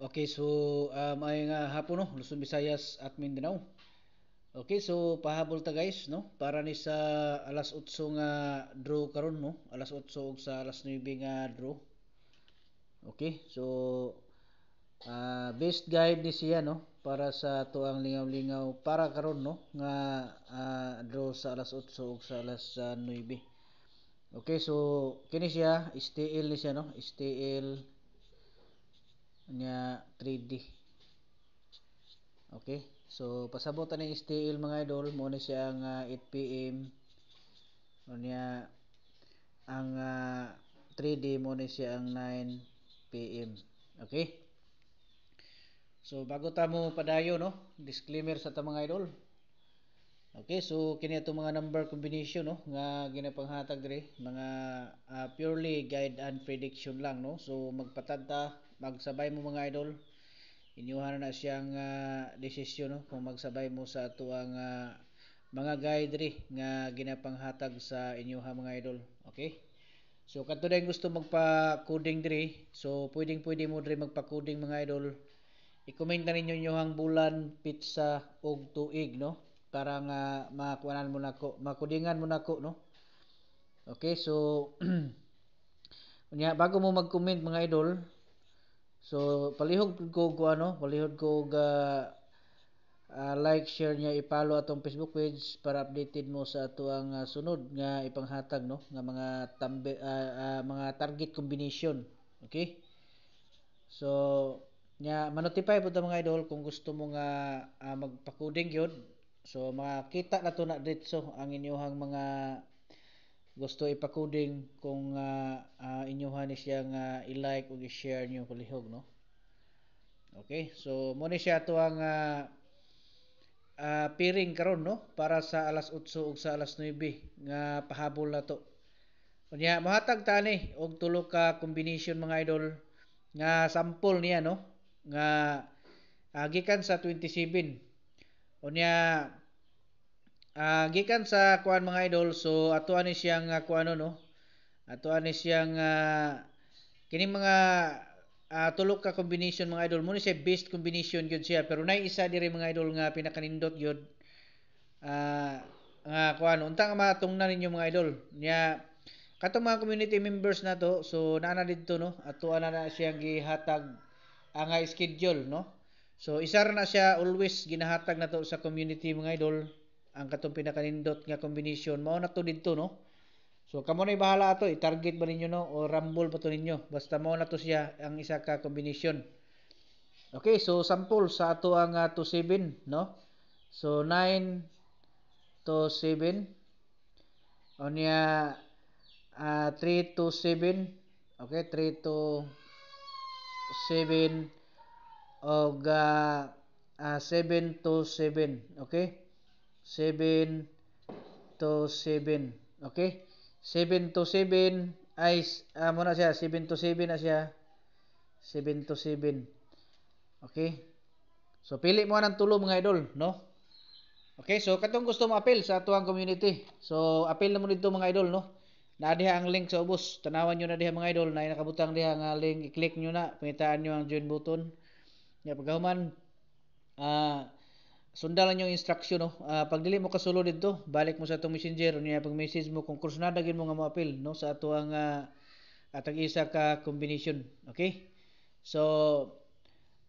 Okay, so uh, ah, may nga ah, hapon no, Luzon, Visayas at Mindanao. Okay, so pahabol ta guys no, para ni sa alas 8 nga draw karon no, alas 8 og sa alas 9 nga draw. Okay, so uh, best guide ni siya no para sa tuang lingaw-lingaw para karon no nga uh, draw sa alas 8 og sa alas 9. Okay, so kini siya, STL ni siya no, STL nya 3D okay so pasabutan ani STL mga idol mo siyang uh, 8 pm unya ang uh, ah, 3D mo siyang 9 pm okay so bago ta mo padayo no disclaimer sa ta mga idol Okay, so kini ato mga number combination no nga ginapanghatag dire mga uh, purely guide and prediction lang no. So magpatanta magsabay mo mga idol inyuhan na siyang uh, desisyon no kung magsabay mo sa tuang uh, ah, mga guide ri nga ginapanghatag sa inyuha mga idol okay so kadto dai gusto magpa coding diri so pwedeng pwede mo diri magpa coding mga idol i-comment na ninyo inyuhang bulan pizza og tuig no para nga uh, makuanan mo nako makudingan mo nako no okay so unya bago mo mag-comment mga idol So palihog ko ko ano, palihog ko og uh, ah, uh, like, share niya, i-follow atong Facebook page para updated mo sa atuang uh, ah, sunod nga ipanghatag no nga mga tambe, uh, uh, mga target combination. Okay? So nya manotify pud mga idol kung gusto mo nga uh, magpakuding yun. So makita na to na dito ang inyuhang mga gusto ipakoding kung uh, uh, inyohan ni siya nga uh, i-like o i-share niyo kulihog no okay so mo ni siya to ang uh, uh, piring karon no para sa alas 8 ug sa alas 9 nga pahabol na to kunya mahatag tani og tulo ka combination mga idol nga sample niya no nga uh, gikan sa 27 unya uh, gikan sa kuan mga idol so ato ani siyang uh, kuan ano, no ato ani siyang uh, ah, kini mga uh, tulok ka combination mga idol mo ni siya best combination gyud siya pero nay isa diri mga idol nga pinakanindot gyud uh, nga uh, kuan untang matungnan ninyo mga idol nya katong mga community members na to so naa na no ato na na siyang gihatag ang uh, schedule no so isa na siya always ginahatag na to sa community mga idol ang katong pinakanindot nga kombinasyon mao na to didto no so kamo na bahala ato i-target ba ninyo no o rumble pa to ninyo basta mao na to siya ang isa ka kombinasyon okay so sample sa ato ang uh, no so 9 to 7 onya uh, to 7 okay 3 to 7 og uh, uh, 7 to 7 okay 7 to 7. Okay? 7 to 7 ay uh, muna siya 7 to 7 na siya. 7 to 7. Okay? So pili mo ng tulong mga idol, no? Okay, so katong gusto mo appeal sa atuang community. So appeal na mo dito mga idol, no? Na ang link sa ubos. Tanawan nyo na diha mga idol na nakabutang diha nga link. I-click nyo na, pingitaan nyo ang join button. Ya yeah, paghuman ah uh, sundalan yung instruction no uh, pag dili mo kasulod dito balik mo sa atong messenger niya pag message mo kung kurs na dagin mo nga maapil no sa ato ang uh, ah, atang isa ka combination okay so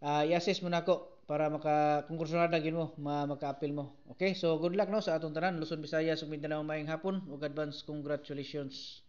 uh, i-assess mo nako para maka kung kurs na dagin mo ma maka mo okay so good luck no sa atong tanan Luzon Visayas ug Mindanao maayong hapon ug advance congratulations